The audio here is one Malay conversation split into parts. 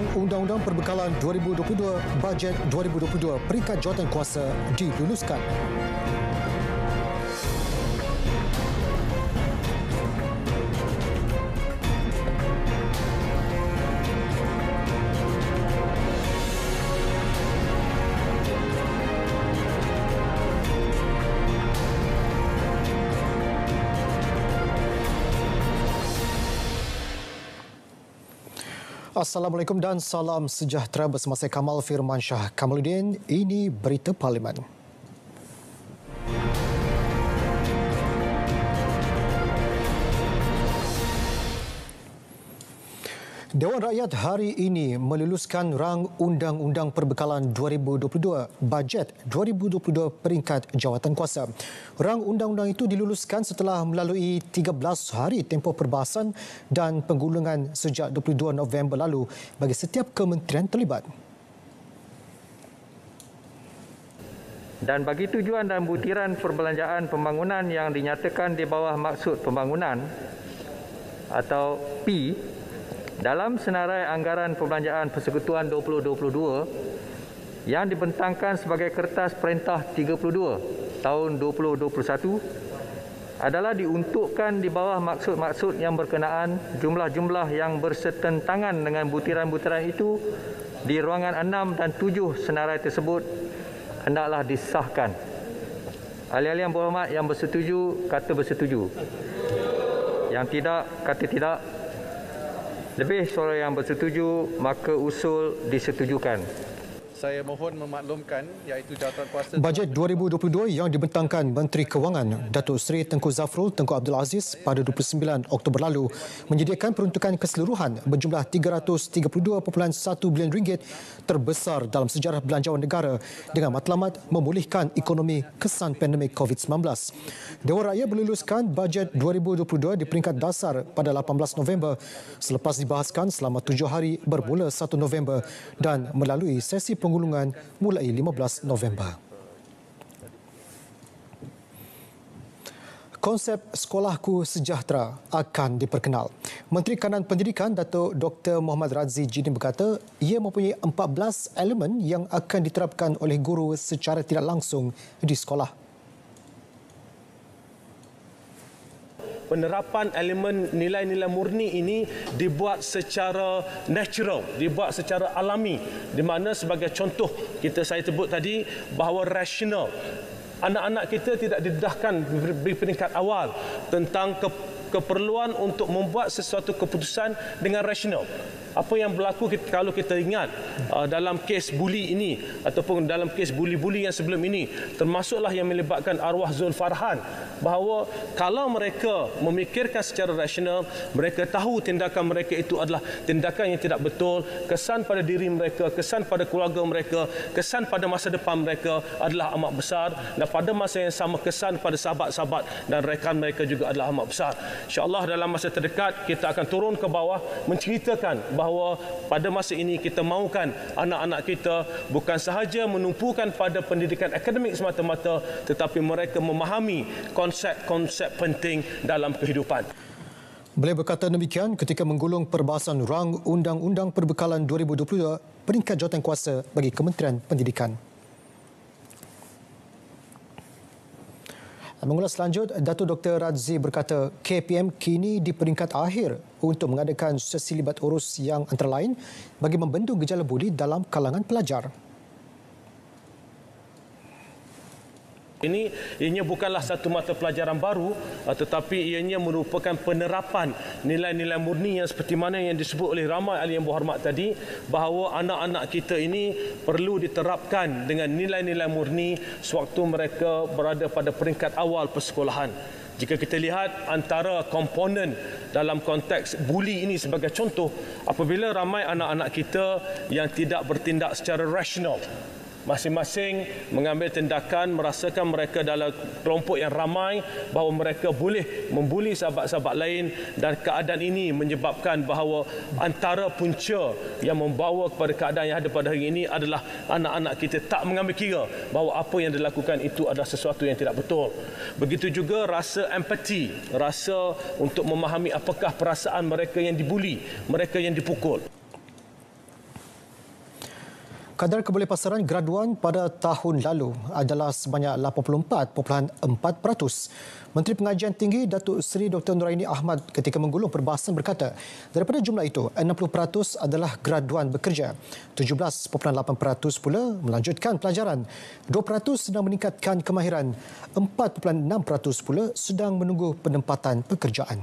tentang Undang-Undang Perbekalan 2022 Bajet 2022 Peringkat Jawatan Kuasa diluluskan. Assalamualaikum dan salam sejahtera bersama saya Kamal Firman Shah. Kamaludin. Ini berita parlimen. Dewan Rakyat hari ini meluluskan rang Undang-Undang Perbekalan 2022 Bajet 2022 Peringkat Jawatan Kuasa. Rang Undang-Undang itu diluluskan setelah melalui 13 hari tempoh perbahasan dan penggulungan sejak 22 November lalu bagi setiap kementerian terlibat. Dan bagi tujuan dan butiran perbelanjaan pembangunan yang dinyatakan di bawah maksud pembangunan atau P dalam senarai anggaran perbelanjaan persekutuan 2022 yang dibentangkan sebagai kertas perintah 32 tahun 2021 adalah diuntukkan di bawah maksud-maksud yang berkenaan jumlah-jumlah yang bersetentangan dengan butiran-butiran itu di ruangan 6 dan 7 senarai tersebut hendaklah disahkan. Ahli-ahli yang berhormat yang bersetuju, kata bersetuju. Yang tidak, kata tidak lebih suara yang bersetuju maka usul disetujukan saya mohon memaklumkan iaitu jawatan kuasa bajet 2022 yang dibentangkan Menteri Kewangan Datuk Seri Tengku Zafrul Tengku Abdul Aziz pada 29 Oktober lalu menyediakan peruntukan keseluruhan berjumlah 332.1 bilion ringgit terbesar dalam sejarah belanjawan negara dengan matlamat memulihkan ekonomi kesan pandemik COVID-19. Dewan Raya meluluskan bajet 2022 di peringkat dasar pada 18 November selepas dibahaskan selama tujuh hari bermula 1 November dan melalui sesi pengurusan penggulungan mulai 15 November. Konsep Sekolahku Sejahtera akan diperkenal. Menteri Kanan Pendidikan Dato' Dr. Muhammad Razzi Jidin berkata ia mempunyai 14 elemen yang akan diterapkan oleh guru secara tidak langsung di sekolah. penerapan elemen nilai-nilai murni ini dibuat secara natural, dibuat secara alami. Di mana sebagai contoh kita saya sebut tadi bahawa rasional anak-anak kita tidak didedahkan di peringkat awal tentang ke keperluan untuk membuat sesuatu keputusan dengan rasional apa yang berlaku kita, kalau kita ingat uh, dalam kes buli ini ataupun dalam kes buli-buli yang sebelum ini termasuklah yang melibatkan arwah Zul Farhan bahawa kalau mereka memikirkan secara rasional mereka tahu tindakan mereka itu adalah tindakan yang tidak betul kesan pada diri mereka kesan pada keluarga mereka kesan pada masa depan mereka adalah amat besar dan pada masa yang sama kesan pada sahabat-sahabat dan rekan mereka juga adalah amat besar insyaallah dalam masa terdekat kita akan turun ke bawah menceritakan bahawa pada masa ini kita mahukan anak-anak kita bukan sahaja menumpukan pada pendidikan akademik semata-mata tetapi mereka memahami konsep-konsep penting dalam kehidupan. Beliau berkata demikian ketika menggulung perbahasan rang Undang-Undang Perbekalan 2022 peringkat jawatan kuasa bagi Kementerian Pendidikan. Mengulas selanjut, Datuk Dr. Radzi berkata KPM kini di peringkat akhir untuk mengadakan sesi libat urus yang antara lain bagi membendung gejala buli dalam kalangan pelajar. Ini ianya bukanlah satu mata pelajaran baru ah, tetapi ianya merupakan penerapan nilai-nilai murni yang seperti mana yang disebut oleh ramai ahli yang berhormat tadi bahawa anak-anak kita ini perlu diterapkan dengan nilai-nilai murni sewaktu mereka berada pada peringkat awal persekolahan. Jika kita lihat antara komponen dalam konteks buli ini sebagai contoh apabila ramai anak-anak kita yang tidak bertindak secara rasional masing-masing mengambil tindakan merasakan mereka dalam kelompok yang ramai bahawa mereka boleh membuli sahabat-sahabat lain dan keadaan ini menyebabkan bahawa antara punca yang membawa kepada keadaan yang ada pada hari ini adalah anak-anak kita tak mengambil kira bahawa apa yang dilakukan itu adalah sesuatu yang tidak betul. Begitu juga rasa empati rasa untuk memahami apakah perasaan mereka yang dibuli, mereka yang dipukul. Kadar keboleh pasaran graduan pada tahun lalu adalah sebanyak 84.4%. Menteri Pengajian Tinggi Datuk Seri Dr. Nuraini Ahmad ketika menggulung perbahasan berkata, daripada jumlah itu, 60% adalah graduan bekerja. 17.8% pula melanjutkan pelajaran. 2% sedang meningkatkan kemahiran. 4.6% pula sedang menunggu penempatan pekerjaan.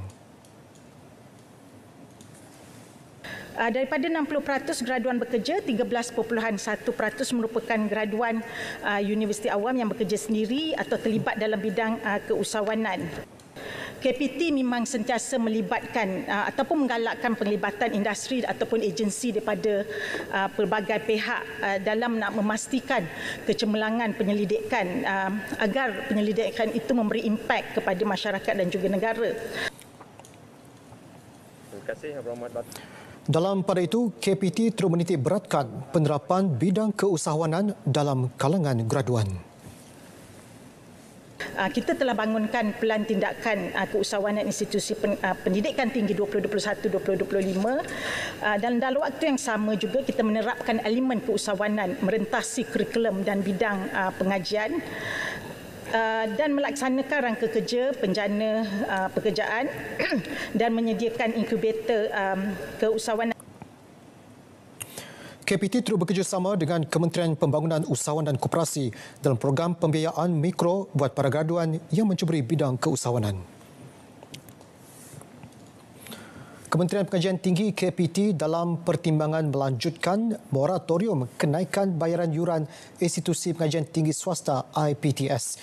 uh, daripada 60% graduan bekerja 13.1% merupakan graduan uh, universiti awam yang bekerja sendiri atau terlibat dalam bidang uh, keusahawanan. KPT memang sentiasa melibatkan uh, ataupun menggalakkan penglibatan industri ataupun agensi daripada uh, pelbagai pihak uh, dalam nak memastikan kecemerlangan penyelidikan uh, agar penyelidikan itu memberi impak kepada masyarakat dan juga negara. Terima kasih Abang Muhammad Batu. Dalam pada itu, KPT terus menitik beratkan penerapan bidang keusahawanan dalam kalangan graduan. Ah, kita telah bangunkan pelan tindakan ah, keusahawanan institusi ah, pendidikan tinggi 2021-2025 dan dalam waktu yang sama juga kita menerapkan elemen keusahawanan merentasi kurikulum dan bidang pengajian. pengajian. Uh, dan melaksanakan rangka kerja penjana uh, pekerjaan dan menyediakan inkubator um, keusahawanan KPT terus bekerjasama dengan Kementerian Pembangunan Usahawan dan Koperasi dalam program pembiayaan mikro buat para graduan yang mencuburi bidang keusahawanan. Kementerian Pengajian Tinggi KPT dalam pertimbangan melanjutkan moratorium kenaikan bayaran yuran institusi pengajian tinggi swasta IPTS.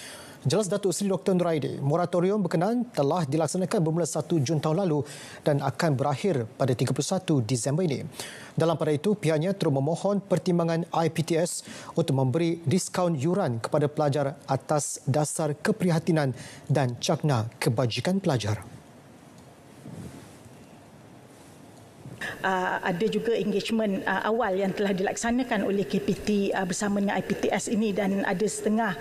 Jelas Datuk Seri Dr. Nuraidi, moratorium berkenaan telah dilaksanakan bermula 1 Jun tahun lalu dan akan berakhir pada 31 Disember ini. Dalam pada itu, pihaknya terus memohon pertimbangan IPTS untuk memberi diskaun yuran kepada pelajar atas dasar keprihatinan dan cakna kebajikan pelajar. Ah, ada juga engagement ah, awal yang telah dilaksanakan oleh KPT ah, bersama dengan IPTS ini dan ada setengah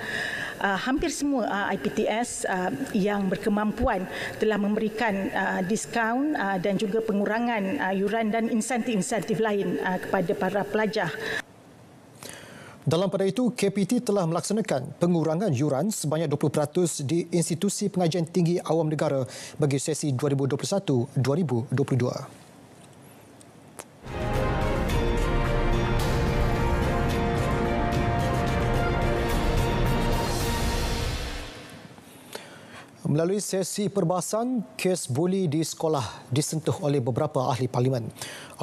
hampir semua IPTS yang berkemampuan telah memberikan uh, diskaun dan juga pengurangan yuran dan insentif-insentif lain kepada para pelajar. Dalam pada itu, KPT telah melaksanakan pengurangan yuran sebanyak 20% di Institusi Pengajian Tinggi Awam Negara bagi sesi 2021-2022. Melalui sesi perbahasan, kes buli di sekolah disentuh oleh beberapa ahli parlimen.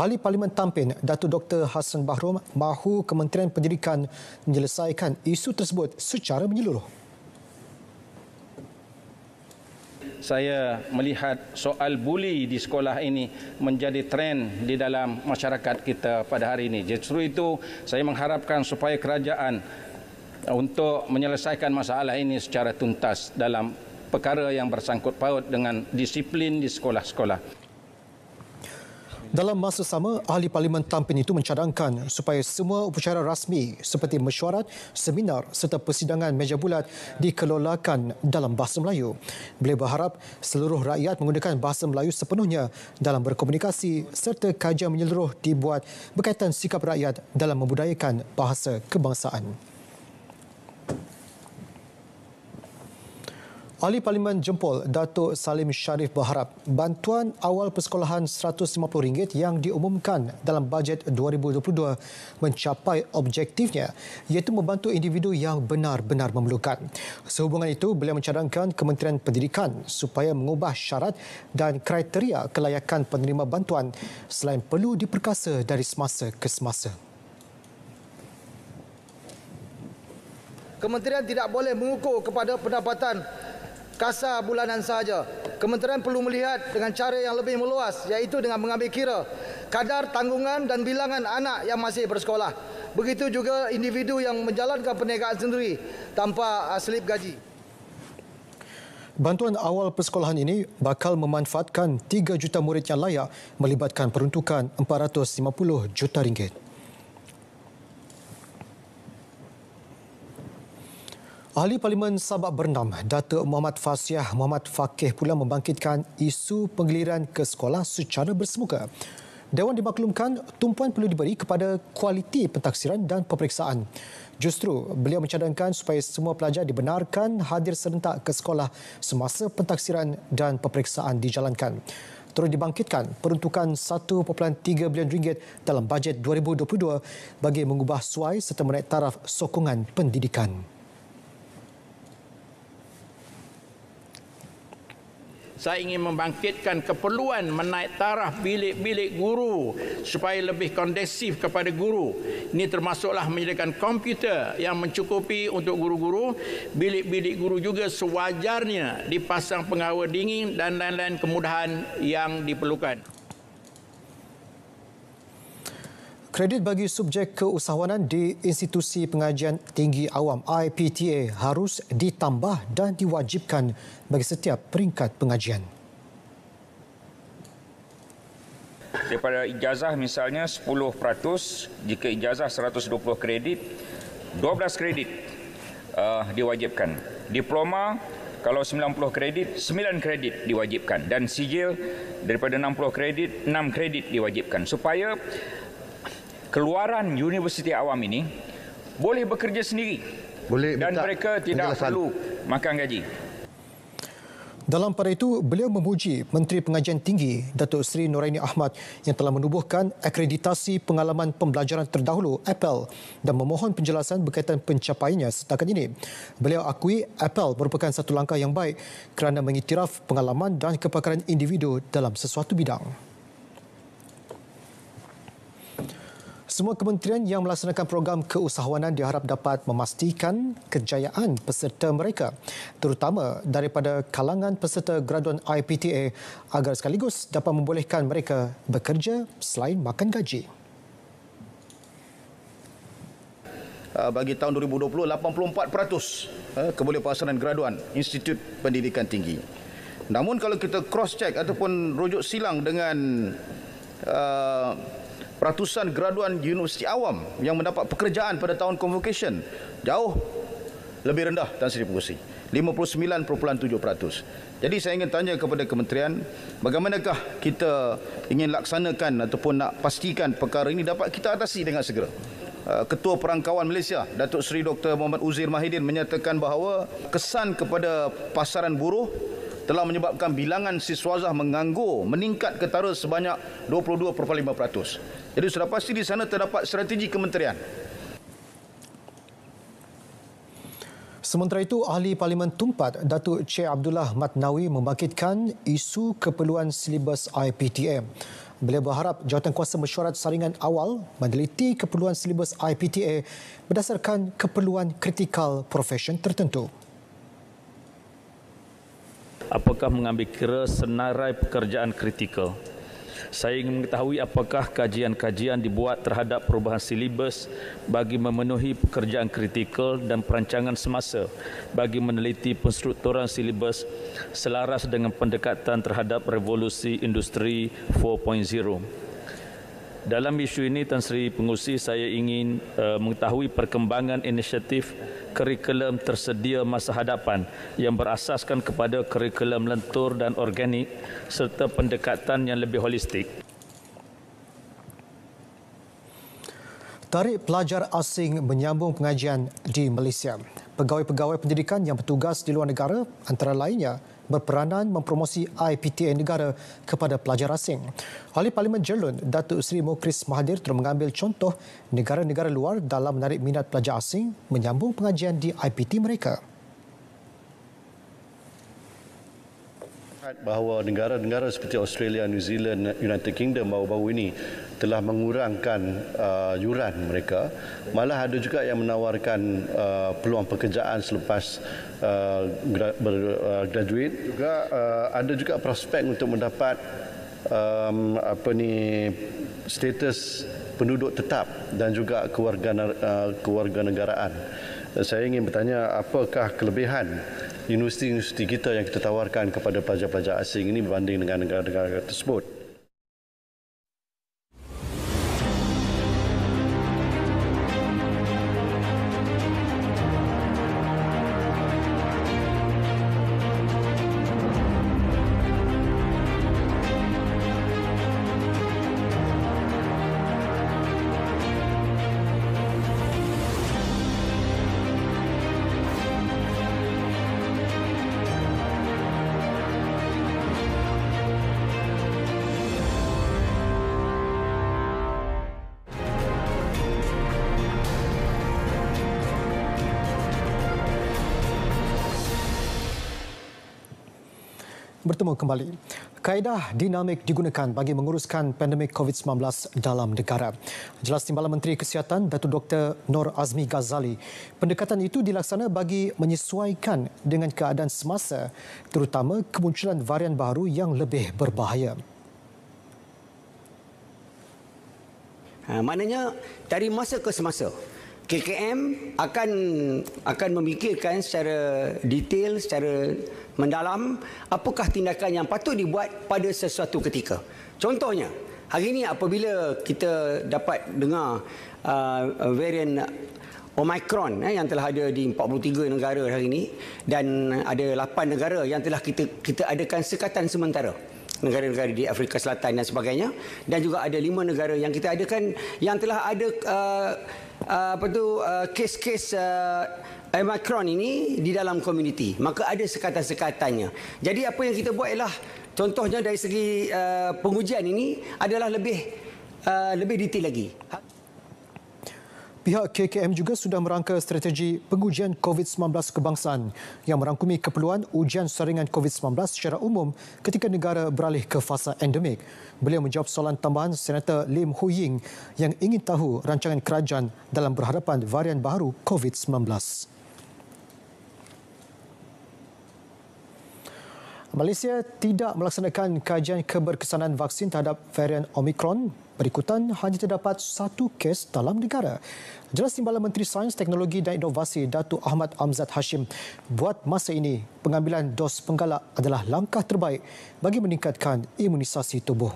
Ahli Parlimen Tampin, Datuk Dr. Hassan Bahrom mahu Kementerian Pendidikan menyelesaikan isu tersebut secara menyeluruh. Saya melihat soal buli di sekolah ini menjadi tren di dalam masyarakat kita pada hari ini. Justru itu saya mengharapkan supaya kerajaan untuk menyelesaikan masalah ini secara tuntas dalam perkara yang bersangkut paut dengan disiplin di sekolah-sekolah. Dalam masa sama, ahli parlimen Tampin itu mencadangkan supaya semua upacara rasmi seperti mesyuarat, seminar serta persidangan meja bulat dikelolakan dalam bahasa Melayu. Beliau berharap seluruh rakyat menggunakan bahasa Melayu sepenuhnya dalam berkomunikasi serta kajian menyeluruh dibuat berkaitan sikap rakyat dalam membudayakan bahasa kebangsaan. Ahli Parlimen Jempol, Datuk Salim Sharif berharap bantuan awal persekolahan RM150 yang diumumkan dalam bajet 2022 mencapai objektifnya iaitu membantu individu yang benar-benar memerlukan. Sehubungan itu, beliau mencadangkan Kementerian Pendidikan supaya mengubah syarat dan kriteria kelayakan penerima bantuan selain perlu diperkasa dari semasa ke semasa. Kementerian tidak boleh mengukur kepada pendapatan kasar bulanan sahaja. Kementerian perlu melihat dengan cara yang lebih meluas iaitu dengan mengambil kira kadar tanggungan dan bilangan anak yang masih bersekolah. Begitu juga individu yang menjalankan perniagaan sendiri tanpa ah, selip gaji. Bantuan awal persekolahan ini bakal memanfaatkan 3 juta murid yang layak melibatkan peruntukan 450 juta ringgit. Ahli Parlimen Sabak Bernam, Datuk Muhammad Fasyah Muhammad Fakih pula membangkitkan isu pengeliran ke sekolah secara bersemuka. Dewan dimaklumkan tumpuan perlu diberi kepada kualiti pentaksiran dan peperiksaan. Justru beliau mencadangkan supaya semua pelajar dibenarkan hadir serentak ke sekolah semasa pentaksiran dan peperiksaan dijalankan. Terus dibangkitkan peruntukan 1.3 bilion ringgit dalam bajet 2022 bagi mengubah suai serta menaik taraf sokongan pendidikan. saya ingin membangkitkan keperluan menaik taraf bilik-bilik guru supaya lebih kondusif kepada guru. Ini termasuklah menyediakan komputer yang mencukupi untuk guru-guru. Bilik-bilik guru juga sewajarnya dipasang pengawal dingin dan lain-lain kemudahan yang diperlukan. Kredit bagi subjek keusahawanan di institusi pengajian tinggi awam IPTA harus ditambah dan diwajibkan bagi setiap peringkat pengajian. Daripada ijazah misalnya 10%, jika ijazah 120 kredit, 12 kredit uh, diwajibkan. Diploma kalau 90 kredit, 9 kredit diwajibkan dan sijil daripada 60 kredit, 6 kredit diwajibkan supaya keluaran universiti awam ini boleh bekerja sendiri boleh dan mereka tidak penjelasan. perlu makan gaji. Dalam pada itu, beliau memuji Menteri Pengajian Tinggi Datuk Seri Noraini Ahmad yang telah menubuhkan akreditasi pengalaman pembelajaran terdahulu Apple dan memohon penjelasan berkaitan pencapaiannya setakat ini. Beliau akui Apple merupakan satu langkah yang baik kerana mengiktiraf pengalaman dan kepakaran individu dalam sesuatu bidang. Semua kementerian yang melaksanakan program keusahawanan diharap dapat memastikan kejayaan peserta mereka, terutama daripada kalangan peserta graduan IPTA agar sekaligus dapat membolehkan mereka bekerja selain makan gaji. Ah, bagi tahun 2020, 84% kebolehpasaran graduan Institut Pendidikan Tinggi. Namun kalau kita cross-check ataupun rujuk silang dengan ah, ratusan graduan universiti awam yang mendapat pekerjaan pada tahun convocation jauh lebih rendah Tan Sri Pengerusi 59.7%. Jadi saya ingin tanya kepada kementerian bagaimanakah kita ingin laksanakan ataupun nak pastikan perkara ini dapat kita atasi dengan segera. Uh, Ketua Perangkawan Malaysia Datuk Seri Dr. Muhammad Uzir Mahidin menyatakan bahawa kesan kepada pasaran buruh telah menyebabkan bilangan siswazah menganggur meningkat ketara sebanyak 22.5%. Jadi sudah pasti di sana terdapat strategi kementerian. Sementara itu, Ahli Parlimen Tumpat, Datuk Che Abdullah Matnawi membangkitkan isu keperluan silibus IPTM. Beliau berharap kuasa mesyuarat saringan awal meneliti keperluan silibus IPTA berdasarkan keperluan kritikal profesion tertentu. Apakah mengambil kira senarai pekerjaan kritikal? Saya ingin mengetahui apakah kajian-kajian dibuat terhadap perubahan silibus bagi memenuhi pekerjaan kritikal dan perancangan semasa bagi meneliti penstrukturan silibus selaras dengan pendekatan terhadap revolusi industri 4.0. Dalam isu ini Tan Sri Pengusi saya ingin uh, mengetahui perkembangan inisiatif kurikulum tersedia masa hadapan yang berasaskan kepada kurikulum lentur dan organik serta pendekatan yang lebih holistik. Tarik pelajar asing menyambung pengajian di Malaysia. Pegawai-pegawai pendidikan yang bertugas di luar negara antara lainnya berperanan mempromosi IPTN negara kepada pelajar asing. Ahli Parlimen Jerlun, Datuk Seri Mokris Mahathir terus mengambil contoh negara-negara luar dalam menarik minat pelajar asing menyambung pengajian di IPT mereka. melihat bahawa negara-negara seperti Australia, New Zealand, United Kingdom baru-baru ini telah mengurangkan uh, yuran mereka, malah ada juga yang menawarkan uh, peluang pekerjaan selepas uh, uh graduate. Juga uh, ada juga prospek untuk mendapat um, apa ni status penduduk tetap dan juga uh, kewarganegaraan. Uh, keluarga saya ingin bertanya apakah kelebihan universiti-universiti kita yang kita tawarkan kepada pelajar-pelajar asing ini berbanding dengan negara-negara tersebut. bertemu kembali. Kaedah dinamik digunakan bagi menguruskan pandemik COVID-19 dalam negara. Jelas Timbalan Menteri Kesihatan Datuk Dr. Nor Azmi Ghazali, pendekatan itu dilaksana bagi menyesuaikan dengan keadaan semasa, terutama kemunculan varian baru yang lebih berbahaya. Ha, maknanya dari masa ke semasa, KKM akan akan memikirkan secara detail, secara mendalam apakah tindakan yang patut dibuat pada sesuatu ketika. Contohnya, hari ini apabila kita dapat dengar uh, varian Omicron eh, yang telah ada di 43 negara hari ini dan ada 8 negara yang telah kita kita adakan sekatan sementara negara-negara di Afrika Selatan dan sebagainya dan juga ada 5 negara yang kita adakan yang telah ada uh, Ah, apa tu uh, kes-kes uh, ah, Macron ini di dalam komuniti. Maka ada sekatan-sekatannya. Jadi apa yang kita buat ialah contohnya dari segi uh, pengujian ini adalah lebih uh, lebih detail lagi. Pihak KKM juga sudah merangka strategi pengujian COVID-19 kebangsaan yang merangkumi keperluan ujian saringan COVID-19 secara umum ketika negara beralih ke fasa endemik. Beliau menjawab soalan tambahan Senator Lim Hui Ying yang ingin tahu rancangan kerajaan dalam berhadapan varian baru COVID-19. Malaysia tidak melaksanakan kajian keberkesanan vaksin terhadap varian Omicron. Berikutan hanya terdapat satu kes dalam negara. Jelas Timbalan Menteri Sains, Teknologi dan Inovasi Datuk Ahmad Amzat Hashim buat masa ini pengambilan dos penggalak adalah langkah terbaik bagi meningkatkan imunisasi tubuh.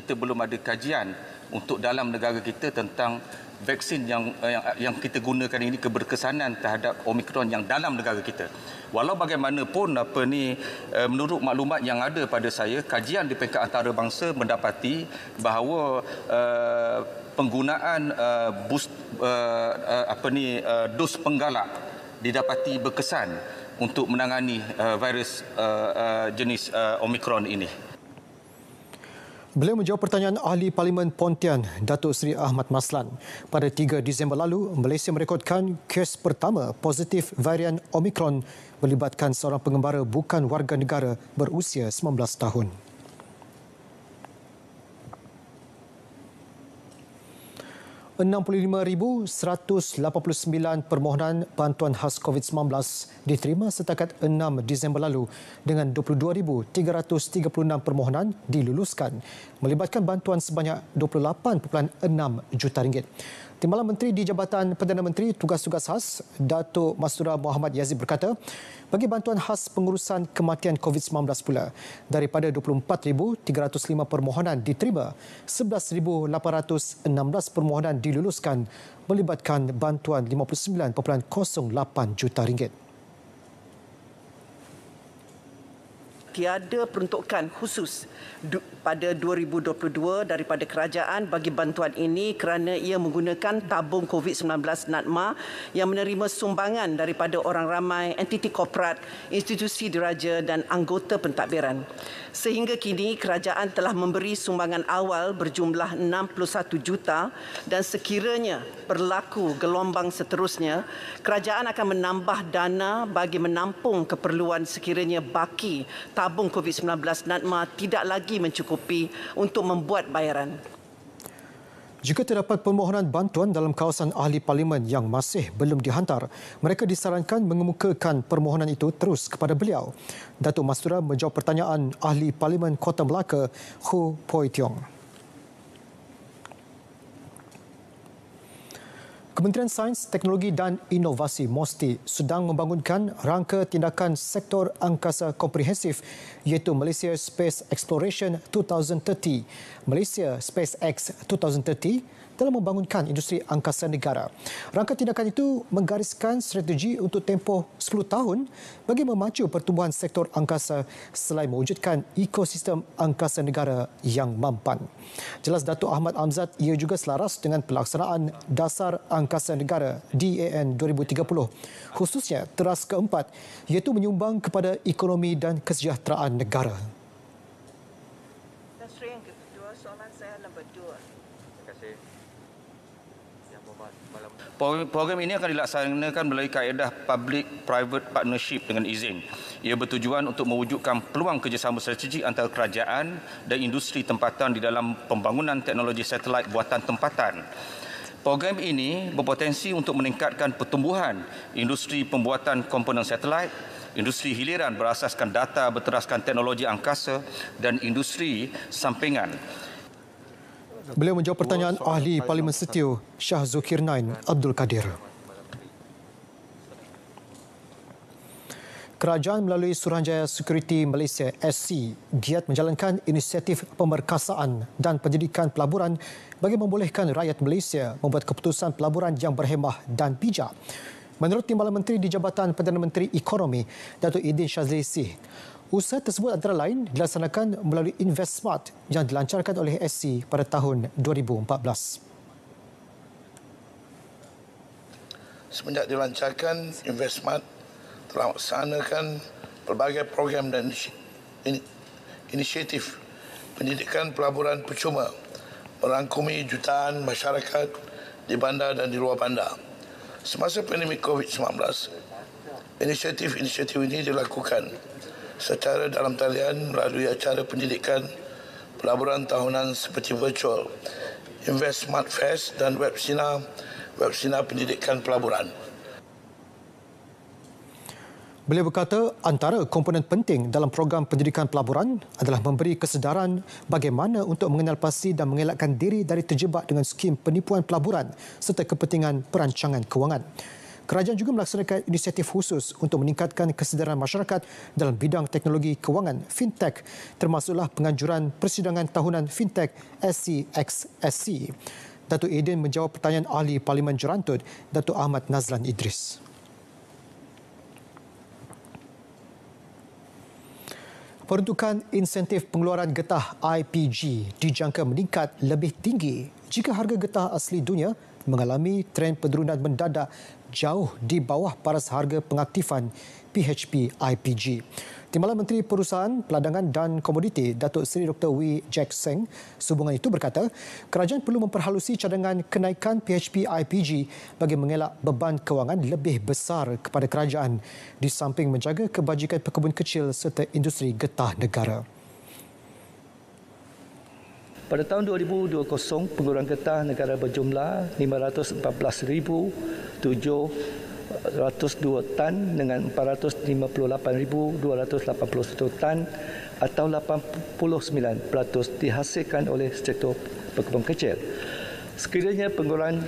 Kita belum ada kajian untuk dalam negara kita tentang vaksin yang, eh, yang eh, yang kita gunakan ini keberkesanan terhadap Omicron yang dalam negara kita. Walau bagaimanapun apa ni eh, menurut maklumat yang ada pada saya kajian di peringkat antarabangsa mendapati bahawa uh, penggunaan uh, boost, uh, uh, apa ni uh, dos penggalak didapati berkesan untuk menangani uh, virus uh, uh, jenis uh, Omicron ini. Beliau menjawab pertanyaan Ahli Parlimen Pontian, Datuk Seri Ahmad Maslan. Pada 3 Disember lalu, Malaysia merekodkan kes pertama positif varian Omicron melibatkan seorang pengembara bukan warga negara berusia 19 tahun. 65189 permohonan bantuan khas COVID-19 diterima setakat 6 Disember lalu dengan 22336 permohonan diluluskan melibatkan bantuan sebanyak 28.6 juta ringgit. Timbalan Menteri di Jabatan Perdana Menteri Tugas-Tugas Khas, Datuk Masura Muhammad Yazid berkata, bagi bantuan khas pengurusan kematian COVID-19 pula, daripada 24,305 permohonan diterima, 11,816 permohonan diluluskan melibatkan bantuan 59.08 juta ringgit. tiada peruntukan khusus pada 2022 daripada kerajaan bagi bantuan ini kerana ia menggunakan tabung COVID-19 NADMA yang menerima sumbangan daripada orang ramai, entiti korporat, institusi diraja dan anggota pentadbiran. Sehingga kini kerajaan telah memberi sumbangan awal berjumlah 61 juta dan sekiranya berlaku gelombang seterusnya, kerajaan akan menambah dana bagi menampung keperluan sekiranya baki tabung tabung COVID-19 Natma tidak lagi mencukupi untuk membuat bayaran. Jika terdapat permohonan bantuan dalam kawasan ahli parlimen yang masih belum dihantar, mereka disarankan mengemukakan permohonan itu terus kepada beliau. Datuk Mastura menjawab pertanyaan ahli parlimen Kota Melaka, Hu Poi Tiong. Kementerian Sains, Teknologi dan Inovasi MOSTI sedang membangunkan rangka tindakan sektor angkasa komprehensif iaitu Malaysia Space Exploration 2030, Malaysia SpaceX 2030 dalam membangunkan industri angkasa negara. Rangka tindakan itu menggariskan strategi untuk tempoh 10 tahun bagi memacu pertumbuhan sektor angkasa selain mewujudkan ekosistem angkasa negara yang mampan. Jelas Datuk Ahmad Amzat ia juga selaras dengan pelaksanaan Dasar Angkasa Negara DAN 2030 khususnya teras keempat iaitu menyumbang kepada ekonomi dan kesejahteraan negara. Program ini akan dilaksanakan melalui kaedah public-private partnership dengan izin. Ia bertujuan untuk mewujudkan peluang kerjasama strategik antara kerajaan dan industri tempatan di dalam pembangunan teknologi satelit buatan tempatan. Program ini berpotensi untuk meningkatkan pertumbuhan industri pembuatan komponen satelit, industri hiliran berasaskan data berteraskan teknologi angkasa dan industri sampingan. Beliau menjawab pertanyaan ahli Parlimen Setiu Shah Zukir Nain Abdul Kadir. Kerajaan melalui Suruhanjaya Security Malaysia SC giat menjalankan inisiatif pemerkasaan dan pendidikan pelaburan bagi membolehkan rakyat Malaysia membuat keputusan pelaburan yang berhemah dan bijak. Menurut Timbalan Menteri di Jabatan Perdana Menteri Ekonomi, Datuk Idin Shazli Sih, Usaha tersebut antara lain dilaksanakan melalui InvestSmart yang dilancarkan oleh SC pada tahun 2014. Semenjak dilancarkan, InvestSmart telah melaksanakan pelbagai program dan inisiatif pendidikan pelaburan percuma merangkumi jutaan masyarakat di bandar dan di luar bandar. Semasa pandemik COVID-19, inisiatif-inisiatif ini dilakukan secara dalam talian melalui acara pendidikan pelaburan tahunan seperti virtual Invest Smart Fest dan Websina Websina Pendidikan Pelaburan. Beliau berkata antara komponen penting dalam program pendidikan pelaburan adalah memberi kesedaran bagaimana untuk mengenal pasti dan mengelakkan diri dari terjebak dengan skim penipuan pelaburan serta kepentingan perancangan kewangan kerajaan juga melaksanakan inisiatif khusus untuk meningkatkan kesedaran masyarakat dalam bidang teknologi kewangan fintech termasuklah penganjuran persidangan tahunan fintech SCXSC. Datuk Aidin menjawab pertanyaan ahli Parlimen Jerantut, Datuk Ahmad Nazlan Idris. Peruntukan insentif pengeluaran getah IPG dijangka meningkat lebih tinggi jika harga getah asli dunia mengalami tren penurunan mendadak jauh di bawah paras harga pengaktifan PHP IPG. Timbalan Menteri Perusahaan, Peladangan dan Komoditi Datuk Seri Dr. Wee Jack Seng sehubungan itu berkata kerajaan perlu memperhalusi cadangan kenaikan PHP IPG bagi mengelak beban kewangan lebih besar kepada kerajaan di samping menjaga kebajikan pekebun kecil serta industri getah negara. Pada tahun 2020, pengurangan getah negara berjumlah 514,702 tan dengan 458,281 tan atau 89% dihasilkan oleh sektor pekebun kecil. Sekiranya pengurangan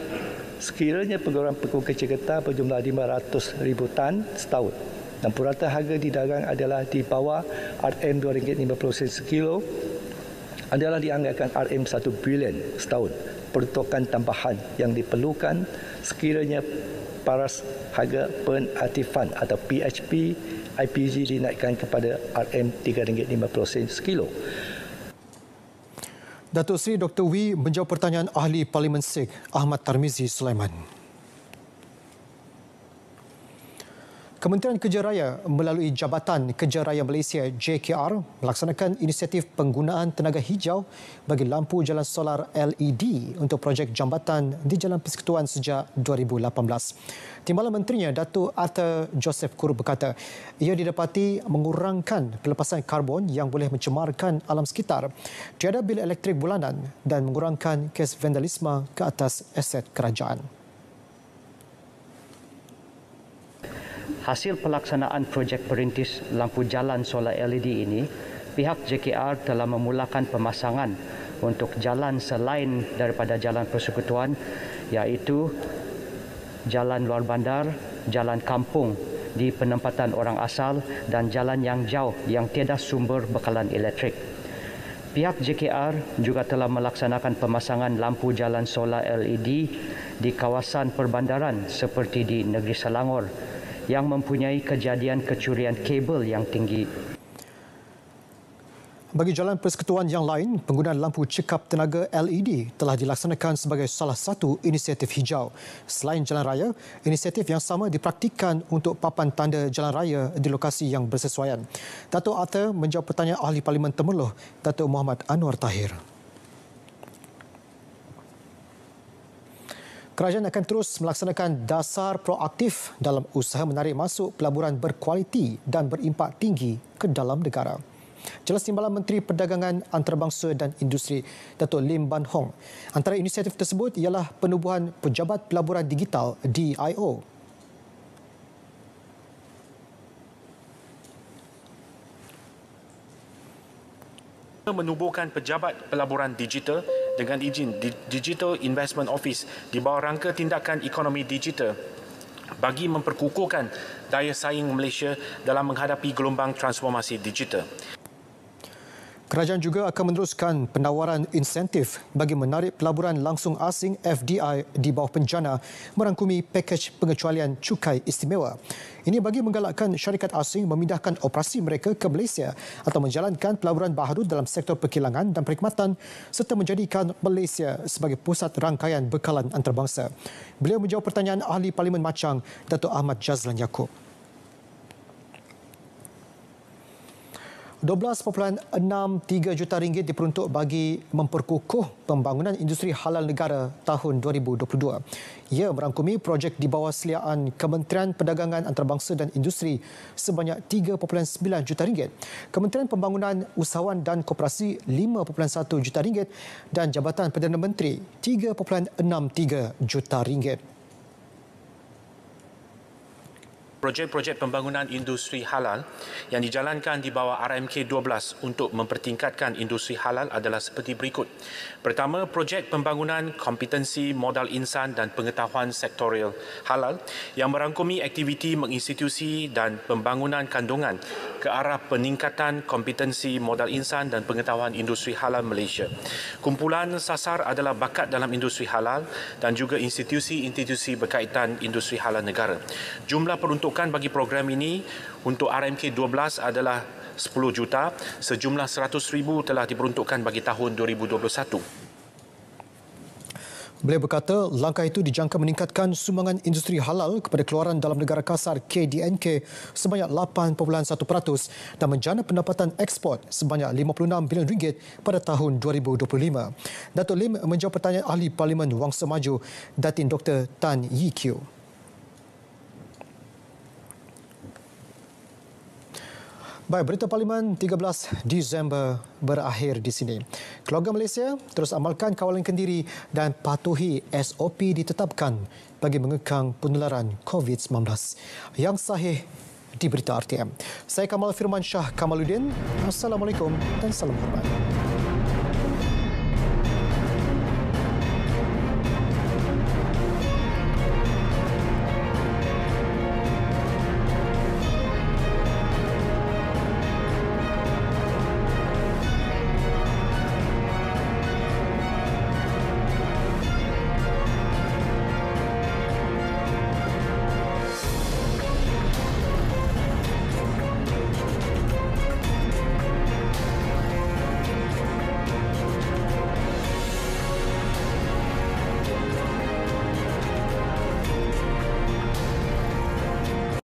sekiranya pengurangan pekebun kecil getah berjumlah 500,000 tan setahun dan purata harga di dagang adalah di bawah RM2.50 sekilo adalah dianggarkan RM1 bilion setahun peruntukan tambahan yang diperlukan sekiranya paras harga penaktifan atau PHP IPG dinaikkan kepada RM3.50 sekilo. Datuk Seri Dr. Wee menjawab pertanyaan Ahli Parlimen Sikh Ahmad Tarmizi Sulaiman. Kementerian Kerja Raya melalui Jabatan Kerja Raya Malaysia JKR melaksanakan inisiatif penggunaan tenaga hijau bagi lampu jalan solar LED untuk projek jambatan di Jalan Persekutuan sejak 2018. Timbalan Menterinya Datuk Arthur Joseph Kuru berkata, ia didapati mengurangkan pelepasan karbon yang boleh mencemarkan alam sekitar, tiada bil elektrik bulanan dan mengurangkan kes vandalisme ke atas aset kerajaan. hasil pelaksanaan projek perintis lampu jalan solar LED ini, pihak JKR telah memulakan pemasangan untuk jalan selain daripada jalan persekutuan iaitu jalan luar bandar, jalan kampung di penempatan orang asal dan jalan yang jauh yang tiada sumber bekalan elektrik. Pihak JKR juga telah melaksanakan pemasangan lampu jalan solar LED di kawasan perbandaran seperti di Negeri Selangor, yang mempunyai kejadian kecurian kabel yang tinggi. Bagi jalan persekutuan yang lain, penggunaan lampu cekap tenaga LED telah dilaksanakan sebagai salah satu inisiatif hijau. Selain jalan raya, inisiatif yang sama dipraktikkan untuk papan tanda jalan raya di lokasi yang bersesuaian. Dato' Arthur menjawab pertanyaan Ahli Parlimen Temerloh, Dato' Muhammad Anwar Tahir. Kerajaan akan terus melaksanakan dasar proaktif dalam usaha menarik masuk pelaburan berkualiti dan berimpak tinggi ke dalam negara. Jelas Timbalan Menteri Perdagangan Antarabangsa dan Industri, Datuk Lim Ban Hong. Antara inisiatif tersebut ialah penubuhan Pejabat Pelaburan Digital, DIO, menubuhkan pejabat pelaburan digital dengan izin Digital Investment Office di bawah rangka tindakan ekonomi digital bagi memperkukuhkan daya saing Malaysia dalam menghadapi gelombang transformasi digital. Kerajaan juga akan meneruskan penawaran insentif bagi menarik pelaburan langsung asing FDI di bawah penjana merangkumi pakej pengecualian cukai istimewa. Ini bagi menggalakkan syarikat asing memindahkan operasi mereka ke Malaysia atau menjalankan pelaburan baharu dalam sektor perkilangan dan perkhidmatan serta menjadikan Malaysia sebagai pusat rangkaian bekalan antarabangsa. Beliau menjawab pertanyaan Ahli Parlimen Macang, Dato' Ahmad Jazlan Yaakob. 12.63 juta ringgit diperuntuk bagi memperkukuh pembangunan industri halal negara tahun 2022. Ia merangkumi projek di bawah seliaan Kementerian Perdagangan Antarabangsa dan Industri sebanyak 3.9 juta ringgit, Kementerian Pembangunan Usahawan dan Koperasi 5.1 juta ringgit dan Jabatan Perdana Menteri 3.63 juta ringgit projek-projek pembangunan industri halal yang dijalankan di bawah RMK 12 untuk mempertingkatkan industri halal adalah seperti berikut. Pertama, projek pembangunan kompetensi modal insan dan pengetahuan sektorial halal yang merangkumi aktiviti menginstitusi dan pembangunan kandungan ke arah peningkatan kompetensi modal insan dan pengetahuan industri halal Malaysia. Kumpulan sasar adalah bakat dalam industri halal dan juga institusi-institusi berkaitan industri halal negara. Jumlah peruntukan bagi program ini untuk RMK 12 adalah 10 juta, sejumlah 100 ribu telah diperuntukkan bagi tahun 2021. Beliau berkata langkah itu dijangka meningkatkan sumbangan industri halal kepada keluaran dalam negara kasar KDNK sebanyak 8.1% dan menjana pendapatan ekspor sebanyak 56 bilion ringgit pada tahun 2025. Datuk Lim menjawab pertanyaan ahli Parlimen Wangsa Maju, Datin Dr. Tan Yi Kyo. Baik, Berita Parlimen 13 Disember berakhir di sini. Keluarga Malaysia terus amalkan kawalan kendiri dan patuhi SOP ditetapkan bagi mengekang penularan COVID-19. Yang sahih di Berita RTM. Saya Kamal Firman Syah Kamaluddin. Assalamualaikum dan salam hormat.